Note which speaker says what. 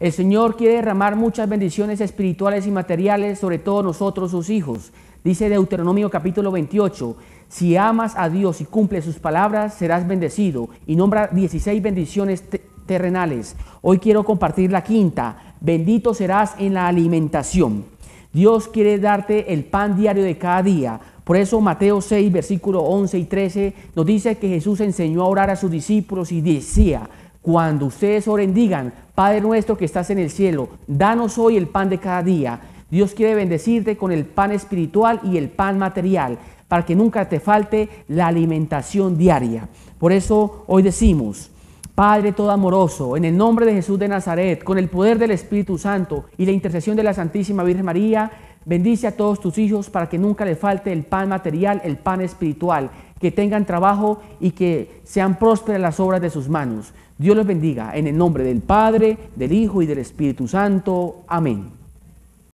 Speaker 1: El Señor quiere derramar muchas bendiciones espirituales y materiales sobre todos nosotros, sus hijos. Dice Deuteronomio capítulo 28, si amas a Dios y cumples sus palabras, serás bendecido. Y nombra 16 bendiciones terrenales. Hoy quiero compartir la quinta, bendito serás en la alimentación. Dios quiere darte el pan diario de cada día. Por eso Mateo 6, versículo 11 y 13 nos dice que Jesús enseñó a orar a sus discípulos y decía, cuando ustedes oren, digan, Padre nuestro que estás en el cielo, danos hoy el pan de cada día. Dios quiere bendecirte con el pan espiritual y el pan material, para que nunca te falte la alimentación diaria. Por eso hoy decimos, Padre todo amoroso, en el nombre de Jesús de Nazaret, con el poder del Espíritu Santo y la intercesión de la Santísima Virgen María, Bendice a todos tus hijos para que nunca les falte el pan material, el pan espiritual, que tengan trabajo y que sean prósperas las obras de sus manos. Dios los bendiga en el nombre del Padre, del Hijo y del Espíritu Santo. Amén.